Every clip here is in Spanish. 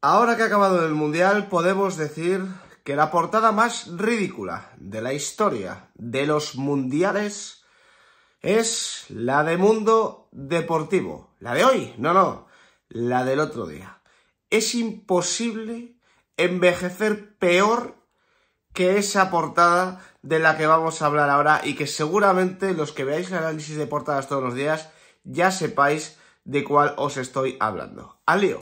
Ahora que ha acabado el Mundial, podemos decir que la portada más ridícula de la historia de los Mundiales es la de Mundo Deportivo. La de hoy, no, no, la del otro día. Es imposible envejecer peor que esa portada de la que vamos a hablar ahora y que seguramente los que veáis el análisis de portadas todos los días ya sepáis de cuál os estoy hablando. ¡Al lío!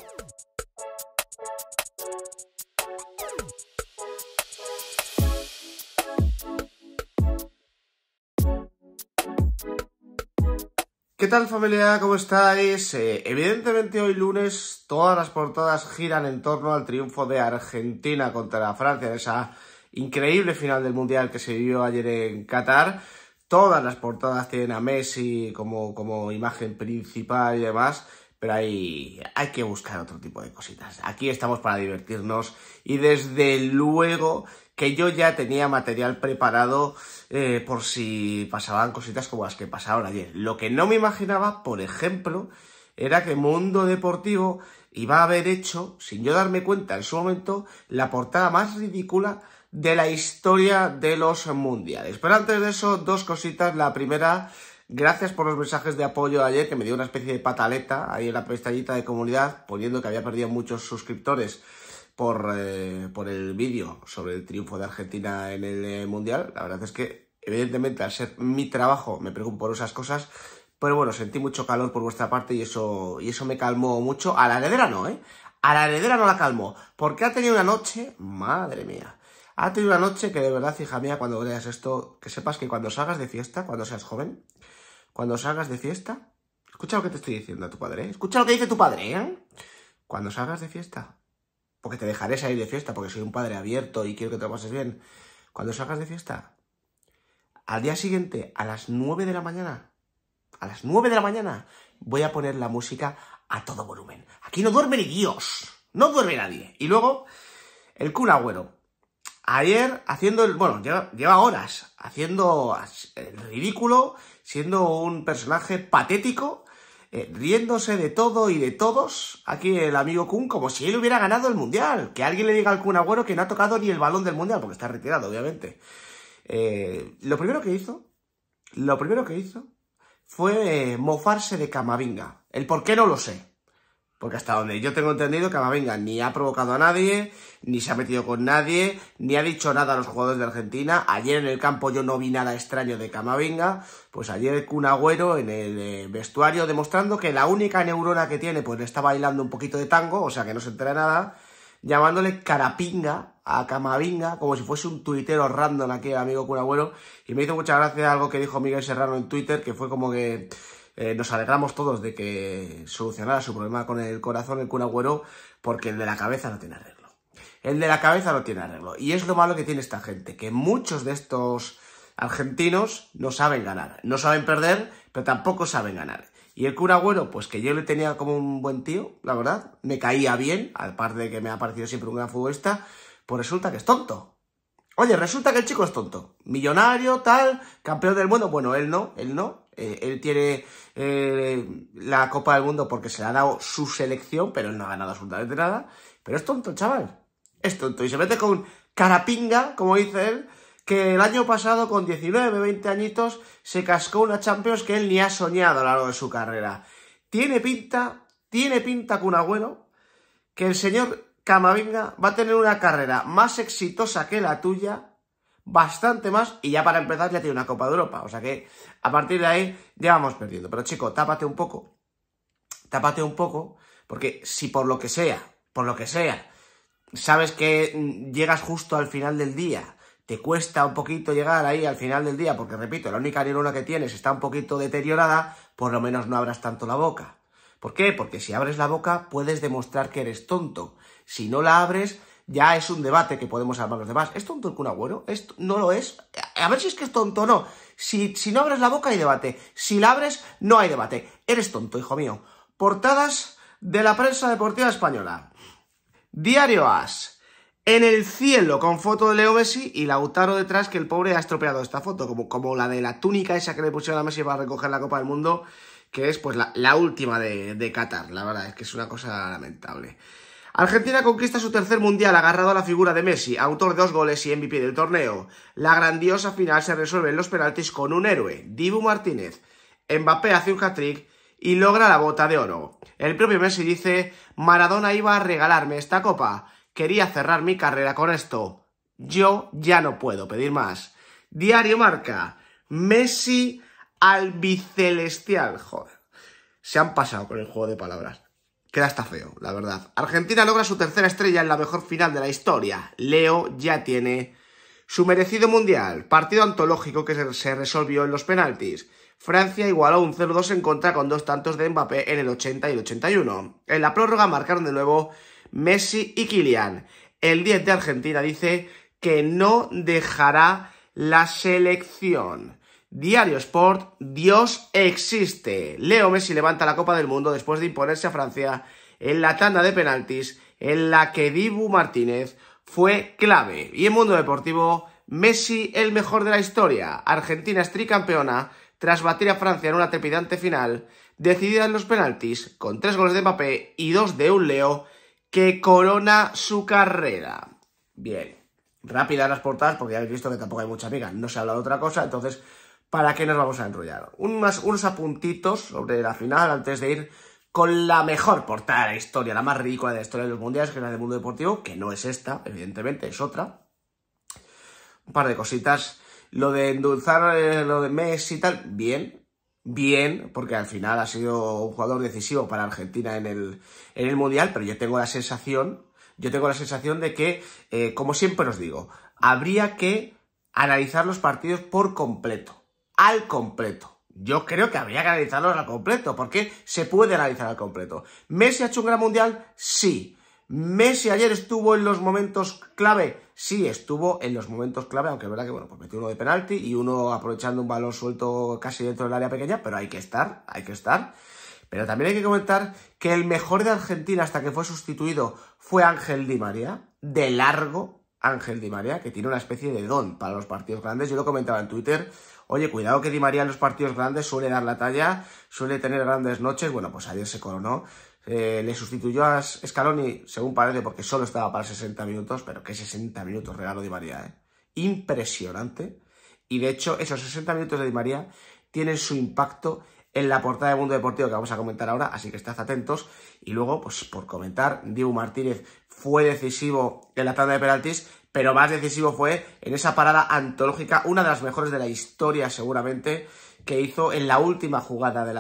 ¿Qué tal familia? ¿Cómo estáis? Eh, evidentemente hoy lunes todas las portadas giran en torno al triunfo de Argentina contra la Francia en esa increíble final del Mundial que se vivió ayer en Qatar. Todas las portadas tienen a Messi como, imagen principal y demás, pero hay, hay que buscar otro tipo de cositas. Aquí estamos para divertirnos y desde luego que yo ya tenía material preparado eh, por si pasaban cositas como las que pasaron ayer. Lo que no me imaginaba, por ejemplo, era que Mundo Deportivo iba a haber hecho, sin yo darme cuenta en su momento, la portada más ridícula de la historia de los mundiales. Pero antes de eso, dos cositas. La primera, gracias por los mensajes de apoyo ayer, que me dio una especie de pataleta ahí en la pestañita de comunidad, poniendo que había perdido muchos suscriptores eh, por, el vídeo sobre el triunfo de Argentina en el eh, Mundial. La verdad es que, evidentemente, al ser mi trabajo, me preocupo por esas cosas. Pero bueno, sentí mucho calor por vuestra parte y eso, y eso me calmó mucho. A la heredera no, ¿eh? A la heredera no la calmó. Porque ha tenido una noche, madre mía. Ha tenido una noche que de verdad, hija mía, cuando veas esto, que sepas que cuando salgas de fiesta, cuando seas joven, cuando salgas de fiesta, escucha lo que te estoy diciendo a tu padre, ¿eh? escucha lo que dice tu padre, ¿eh? Cuando salgas de fiesta, porque te dejaré salir de fiesta, porque soy un padre abierto y quiero que te lo pases bien. Cuando salgas de fiesta, al día siguiente, a las 9 de la mañana, a las 9 de la mañana, voy a poner la música a todo volumen. Aquí no duerme ni Dios, no duerme nadie. Y luego, el cura Agüero. Ayer haciendo el. Bueno, lleva, lleva horas haciendo el ridículo, siendo un personaje patético eh, riéndose de todo y de todos, aquí el amigo Kun, como si él hubiera ganado el Mundial. Que alguien le diga al Kun que no ha tocado ni el balón del Mundial, porque está retirado, obviamente. Eh, lo primero que hizo, lo primero que hizo fue eh, mofarse de Camavinga. El por qué no lo sé. Porque hasta donde yo tengo entendido, Camavinga ni ha provocado a nadie, ni se ha metido con nadie, ni ha dicho nada a los jugadores de Argentina. Ayer en el campo yo no vi nada extraño de Camavinga. Pues ayer Kun Agüero en el eh, vestuario demostrando que la única neurona que tiene, pues le está bailando un poquito de tango, o sea que no se entera nada, llamándole carapinga a Camavinga como si fuese un tuitero random aquel amigo Kun Y me hizo mucha gracia algo que dijo Miguel Serrano en Twitter, que fue como que eh, nos alegramos todos de que solucionara su problema con el corazón el cura porque el de la cabeza no tiene arreglo. El de la cabeza no tiene arreglo. Y es lo malo que tiene esta gente, que muchos de estos argentinos no saben ganar. No saben perder, pero tampoco saben ganar. Y el cura pues que yo le tenía como un buen tío, la verdad, me caía bien, al par de que me ha parecido siempre un gran futbolista, pues resulta que es tonto. Oye, resulta que el chico es tonto. Millonario, tal, campeón del mundo. Bueno, él no, él no, eh, él tiene eh, la Copa del Mundo porque se le ha dado su selección, pero él no ha ganado absolutamente nada. Pero es tonto, chaval. Es tonto. Y se mete con carapinga, como dice él, que el año pasado, con 19, 20 añitos, se cascó una Champions que él ni ha soñado a lo largo de su carrera. Tiene pinta, tiene pinta con un abuelo, que el señor Camavinga va a tener una carrera más exitosa que la tuya bastante más y ya para empezar ya tiene una Copa de Europa. O sea que a partir de ahí ya vamos perdiendo. Pero chico, tápate un poco. Tápate un poco porque si por lo que sea, por lo que sea, sabes que mm, llegas justo al final del día, te cuesta un poquito llegar ahí al final del día, porque repito, la única neurona que tienes está un poquito deteriorada, por lo menos no abras tanto la boca. ¿Por qué? Porque si abres la boca puedes demostrar que eres tonto. Si no la abres, ya es un debate que podemos armar los demás. ¿Es tonto el un Agüero? ¿Esto no lo es? A ver si es que es tonto o no. Si, no abres la boca hay debate. Si la abres, no hay debate. Eres tonto, hijo mío. Portadas de la prensa deportiva española. Diario As. En el cielo, con foto de Leo Messi y Lautaro detrás, que el pobre ha estropeado esta foto, como, como la de la túnica esa que le pusieron a Messi para recoger la Copa del Mundo, que es pues la, última de, de Qatar. La verdad es que es una cosa lamentable. Argentina conquista su tercer mundial agarrado a la figura de Messi, autor de dos goles y MVP del torneo. La grandiosa final se resuelve en los penaltis con un héroe, Dibu Martínez. Mbappé hace un hat-trick y logra la bota de oro. El propio Messi dice, Maradona iba a regalarme esta copa, quería cerrar mi carrera con esto. Yo ya no puedo pedir más. Diario Marca, Messi albicelestial. Joder, se han pasado con el juego de palabras. Queda hasta feo, la verdad. Argentina logra su tercera estrella en la mejor final de la historia. Leo ya tiene su merecido mundial. Partido antológico que se resolvió en los penaltis. Francia igualó un 0-2 en contra con dos tantos de Mbappé en el 80 y el 81. En la prórroga marcaron de nuevo Messi y Kylian. El 10 de Argentina dice que no dejará la selección. Diario Sport, Dios existe. Leo Messi levanta la Copa del Mundo después de imponerse a Francia en la tanda de penaltis en la que Dibu Martínez fue clave. Y en Mundo Deportivo, Messi el mejor de la historia. Argentina es tricampeona tras batir a Francia en una trepidante final decidida en los penaltis con tres goles de Mbappé y dos de un Leo que corona su carrera. Bien, rápida las portadas porque ya habéis visto que tampoco hay mucha amiga, no se habla de otra cosa, entonces ¿para qué nos vamos a enrollar? Unos, apuntitos sobre la final antes de ir con la mejor portada de la historia, la más ridícula de la historia de los mundiales, que es la del mundo deportivo, que no es esta, evidentemente, es otra. Un par de cositas. Lo de endulzar eh, lo de Messi y tal, bien, bien, porque al final ha sido un jugador decisivo para Argentina en el, mundial, pero yo tengo la sensación, yo tengo la sensación de que, eh, como siempre os digo, habría que analizar los partidos por completo al completo. Yo creo que habría que analizarlos al completo, porque se puede analizar al completo. ¿Messi ha hecho un gran mundial? Sí. ¿Messi ayer estuvo en los momentos clave? Sí, estuvo en los momentos clave, aunque es verdad que, bueno, pues metió uno de penalti y uno aprovechando un balón suelto casi dentro del área pequeña, pero hay que estar, hay que estar. Pero también hay que comentar que el mejor de Argentina hasta que fue sustituido fue Ángel Di María, de largo Ángel Di María, que tiene una especie de don para los partidos grandes. Yo lo comentaba en Twitter, Oye, cuidado que Di María en los partidos grandes suele dar la talla, suele tener grandes noches. Bueno, pues ayer se coronó. Eh, le sustituyó a Scaloni, según parece, porque solo estaba para 60 minutos, pero qué 60 minutos regalo Di María, ¿eh? Impresionante. Y de hecho, esos 60 minutos de Di María tienen su impacto en la portada de Mundo Deportivo que vamos a comentar ahora, así que estás atentos. Y luego, pues por comentar, Diego Martínez fue decisivo en la tanda de penaltis, pero más decisivo fue en esa parada antológica, una de las mejores de la historia seguramente, que hizo en la última jugada de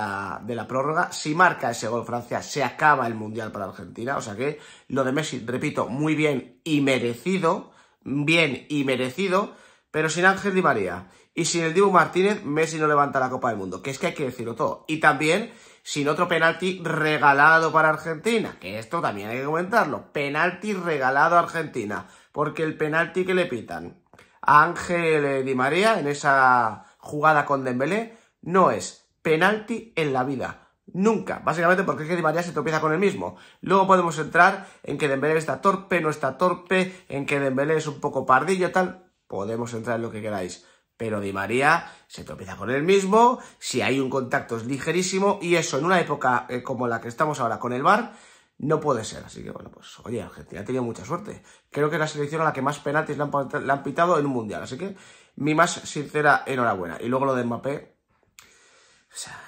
la, prórroga. Si marca ese gol Francia, se acaba el Mundial para Argentina. O sea que lo de Messi, repito, muy bien y merecido, bien y merecido, pero sin Ángel Di María y sin el Dibu Martínez, Messi no levanta la Copa del Mundo, que es que hay que decirlo todo. Y también sin otro penalti regalado para Argentina, que esto también hay que comentarlo, penalti regalado a Argentina porque el penalti que le pitan a Ángel eh, Di María en esa jugada con Dembélé no es penalti en la vida. Nunca, básicamente porque es que Di María se tropieza con el mismo. Luego podemos entrar en que Dembélé está torpe, no está torpe, en que Dembélé es un poco pardillo, tal. Podemos entrar en lo que queráis. Pero Di María se tropieza con el mismo, si hay un contacto es ligerísimo, y eso en una época eh, como la que estamos ahora con el VAR, no puede ser. Así que bueno, pues oye, Argentina ha tenido mucha suerte. Creo que es la selección a la que más penaltis le han, pitado en un mundial. Así que mi más sincera enhorabuena. Y luego lo de Mbappé. O sea,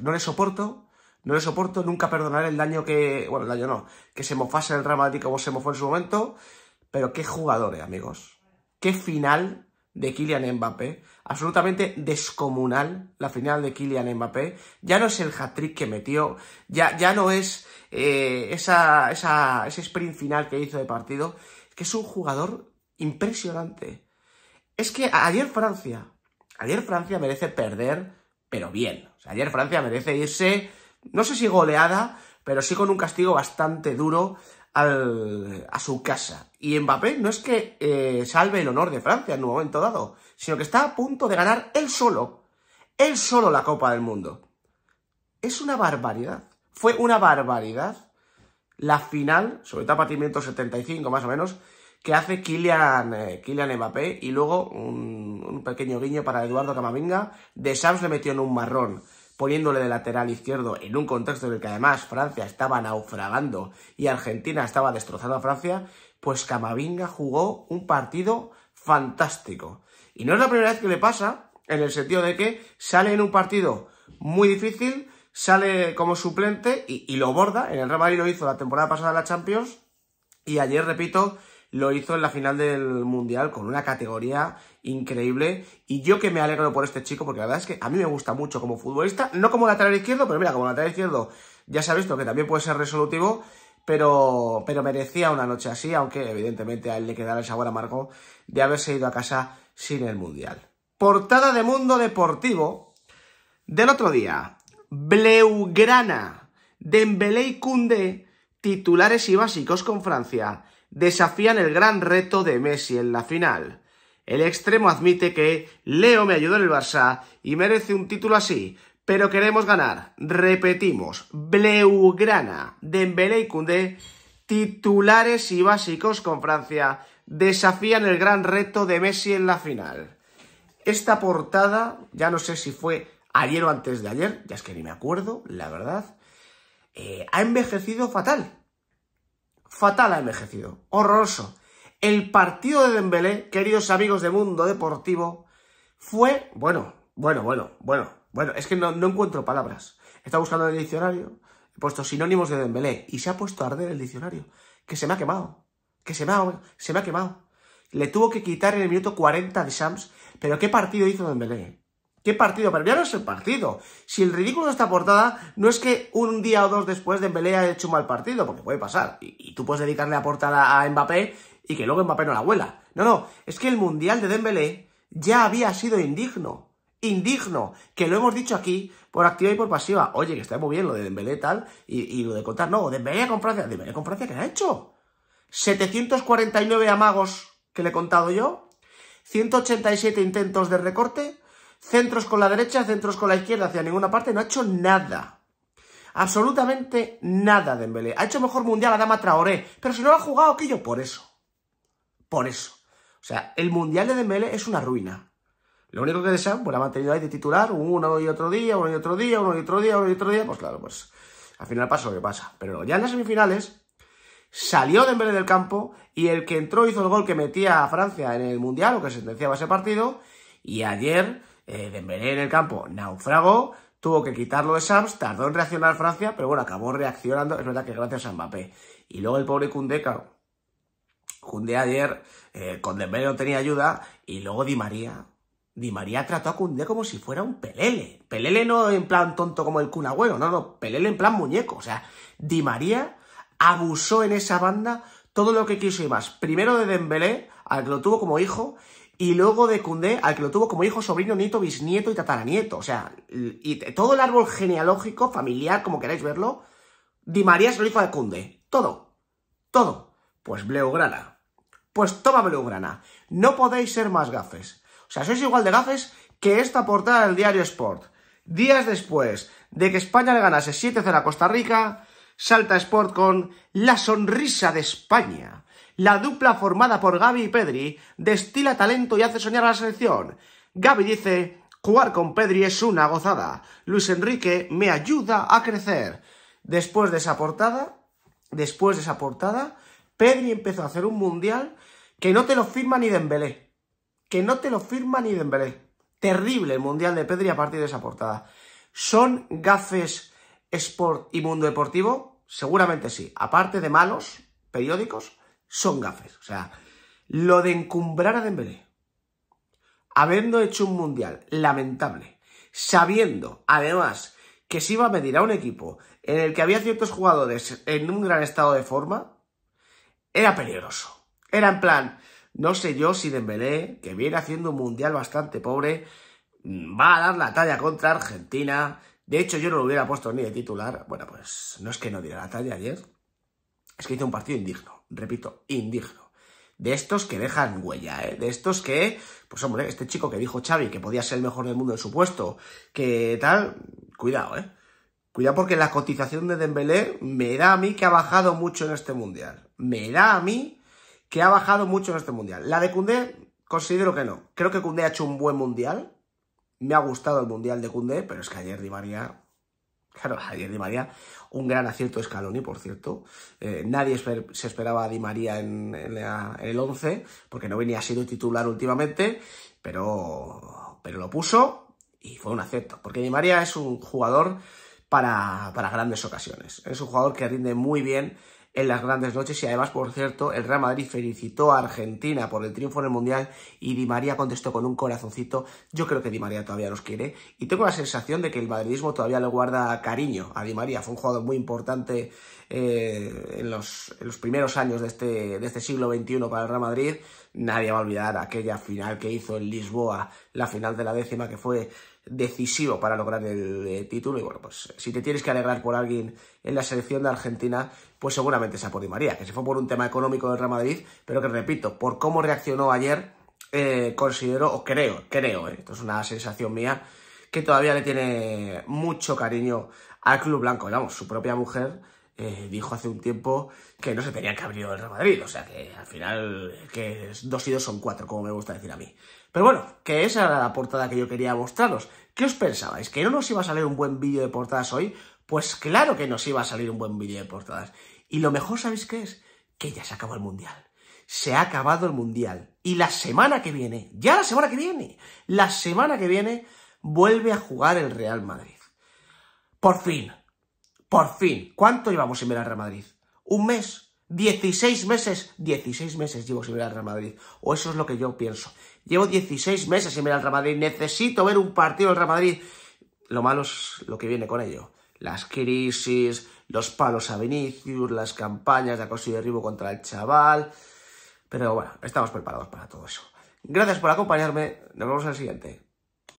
no le soporto. No le soporto. Nunca perdonaré el daño que. Bueno, el daño no. Que se mofase el dramático Madrid se mofó en su momento. Pero qué jugadores, amigos. Qué final de Kylian Mbappé, absolutamente descomunal la final de Kylian Mbappé, ya no es el hat-trick que metió, ya, ya no es eh, esa, ese sprint final que hizo de partido, es que es un jugador impresionante. Es que ayer Francia, ayer Francia merece perder, pero bien. ayer Francia merece irse, no sé si goleada, pero sí con un castigo bastante duro a su casa. Y Mbappé no es que eh, salve el honor de Francia en un momento dado, sino que está a punto de ganar él solo, él solo la Copa del Mundo. Es una barbaridad. Fue una barbaridad la final, sobre todo a 75 más o menos, que hace Kylian, eh, Kylian Mbappé y luego un, un, pequeño guiño para Eduardo Camavinga. De Sams le metió en un marrón poniéndole de lateral izquierdo en un contexto en el que además Francia estaba naufragando y Argentina estaba destrozando a Francia, pues Camavinga jugó un partido fantástico. Y no es la primera vez que le pasa, en el sentido de que sale en un partido muy difícil, sale como suplente y, lo borda. En el Real Madrid lo hizo la temporada pasada en la Champions. Y ayer, repito, lo hizo en la final del Mundial con una categoría increíble. Y yo que me alegro por este chico, porque la verdad es que a mí me gusta mucho como futbolista, no como lateral izquierdo, pero mira, como lateral izquierdo ya se ha visto que también puede ser resolutivo, pero, pero merecía una noche así, aunque evidentemente a él le quedara el sabor amargo de haberse ido a casa sin el Mundial. Portada de Mundo Deportivo del otro día. Bleugrana, Dembélé y Koundé, titulares y básicos con Francia desafían el gran reto de Messi en la final. El extremo admite que Leo me ayudó en el Barça y merece un título así, pero queremos ganar. Repetimos, Bleugrana, Dembélé y Koundé, titulares y básicos con Francia, desafían el gran reto de Messi en la final. Esta portada, ya no sé si fue ayer o antes de ayer, ya es que ni me acuerdo, la verdad, eh, ha envejecido fatal fatal ha envejecido, horroroso. El partido de Dembélé, queridos amigos de Mundo Deportivo, fue, bueno, bueno, bueno, bueno, bueno, es que no, encuentro palabras. Está buscando en el diccionario, he puesto sinónimos de Dembélé y se ha puesto a arder el diccionario, que se me ha quemado, que se me ha, se me ha quemado. Le tuvo que quitar en el minuto 40 de Shams, pero ¿qué partido hizo Dembélé? ¿Qué partido? Pero ya no es el partido. Si el ridículo de esta portada no es que un día o dos después de Dembélé haya hecho un mal partido, porque puede pasar, y, tú puedes dedicarle la portada a Mbappé y que luego Mbappé no la vuela. No, no, es que el Mundial de Dembélé ya había sido indigno. Indigno, que lo hemos dicho aquí por activa y por pasiva. Oye, que está muy bien lo de Dembélé tal, y, lo de contar, no, Dembélé con Francia, Dembélé con Francia, ¿qué ha hecho? 749 amagos que le he contado yo, 187 intentos de recorte, Centros con la derecha, centros con la izquierda, hacia ninguna parte, no ha hecho nada. Absolutamente nada de Dembélé. Ha hecho mejor mundial a Dama Traoré, pero si no lo ha jugado aquello, por eso. Por eso. O sea, el mundial de Dembélé es una ruina. Lo único que desean, pues la ha mantenido ahí de titular, uno y otro día, uno y otro día, uno y otro día, uno y otro día, pues claro, pues al final pasa lo que pasa. Pero ya en las semifinales salió Dembélé del campo y el que entró hizo el gol que metía a Francia en el Mundial o que sentenciaba ese partido y ayer eh, Dembélé en el campo naufragó, tuvo que quitarlo de Sams, tardó en reaccionar Francia, pero bueno, acabó reaccionando, es verdad que gracias a Mbappé. Y luego el pobre Koundé, claro, ayer eh, con Dembélé no tenía ayuda, y luego Di María, Di María trató a Cundé como si fuera un pelele. Pelele no en plan tonto como el Kun huevo, no, no, pelele en plan muñeco. O sea, Di María abusó en esa banda todo lo que quiso y más. Primero de Dembélé, al que lo tuvo como hijo, y luego de Cundé, al que lo tuvo como hijo, sobrino, nieto, bisnieto y tataranieto. O sea, y todo el árbol genealógico, familiar, como queráis verlo, Di María es el hijo de Cunde Todo. Todo. Pues Bleugrana. Pues toma Bleugrana. No podéis ser más gafes. O sea, sois igual de gafes que esta portada del diario Sport. Días después de que España le ganase 7-0 a Costa Rica, salta Sport con la sonrisa de España la dupla formada por Gaby y Pedri destila talento y hace soñar a la selección. Gaby dice, jugar con Pedri es una gozada. Luis Enrique me ayuda a crecer. Después de esa portada, después de esa portada, Pedri empezó a hacer un mundial que no te lo firma ni Dembélé. Que no te lo firma ni Dembélé. Terrible el mundial de Pedri a partir de esa portada. ¿Son gafes Sport y Mundo Deportivo? Seguramente sí. Aparte de malos periódicos, son gafes. O sea, lo de encumbrar a Dembélé, habiendo hecho un mundial lamentable, sabiendo además que se iba a medir a un equipo en el que había ciertos jugadores en un gran estado de forma, era peligroso. Era en plan, no sé yo si Dembélé, que viene haciendo un mundial bastante pobre, mm, va a dar la talla contra Argentina. De hecho, yo no lo hubiera puesto ni de titular. Bueno, pues no es que no diera la talla ayer. Es que hizo un partido indigno repito, indigno. De estos que dejan huella, ¿eh? De estos que, pues hombre, este chico que dijo Xavi que podía ser el mejor del mundo en su puesto, que tal, cuidado, ¿eh? Cuidado porque la cotización de Dembélé me da a mí que ha bajado mucho en este Mundial. Me da a mí que ha bajado mucho en este Mundial. La de Cundé, considero que no. Creo que Cundé ha hecho un buen Mundial. Me ha gustado el Mundial de Cundé, pero es que ayer Di María Claro, ayer Di María, un gran acierto Scaloni, por cierto. Eh, nadie se esperaba a Di María en, el 11, porque no venía siendo titular últimamente, pero, lo puso y fue un acierto. Porque Di María es un jugador para, para grandes ocasiones. Es un jugador que rinde muy bien en las grandes noches y además, por cierto, el Real Madrid felicitó a Argentina por el triunfo en el Mundial y Di María contestó con un corazoncito. Yo creo que Di María todavía nos quiere y tengo la sensación de que el madridismo todavía lo guarda cariño a Di María. Fue un jugador muy importante eh, en, los, primeros años de este, de este siglo XXI para el Real Madrid. Nadie va a olvidar aquella final que hizo en Lisboa, la final de la décima que fue decisivo para lograr el eh, título. Y bueno, pues si te tienes que alegrar por alguien en la selección de Argentina, pues seguramente se por Di María, que se fue por un tema económico del Real Madrid, pero que repito, por cómo reaccionó ayer, eh, considero, o creo, creo, eh, esto es una sensación mía, que todavía le tiene mucho cariño al Club Blanco. vamos, su propia mujer. dijo hace un tiempo que no se tenía que abrir el Real Madrid. O sea que al final, que dos y dos son cuatro, como me gusta decir a mí. Pero bueno, que esa era la portada que yo quería mostraros. ¿Qué os pensabais? ¿Que no nos iba a salir un buen vídeo de portadas hoy? Pues claro que nos iba a salir un buen vídeo de portadas. Y lo mejor, ¿sabéis qué es? Que ya se acabó el Mundial. Se ha acabado el Mundial. Y la semana que viene, ya la semana que viene, la semana que viene vuelve a jugar el Real Madrid. Por fin, por fin. ¿Cuánto llevamos sin ver al Real Madrid? ¿Un mes? ¿16 meses? 16 meses llevo sin ver al Real Madrid. O eso es lo que yo pienso. Llevo 16 meses sin ver al Real Madrid. Necesito ver un partido del Real Madrid. Lo malo es lo que viene con ello. Las crisis, los palos a Vinicius, las campañas de acoso y derribo contra el chaval. Pero bueno, estamos preparados para todo eso. Gracias por acompañarme. Nos vemos en el siguiente.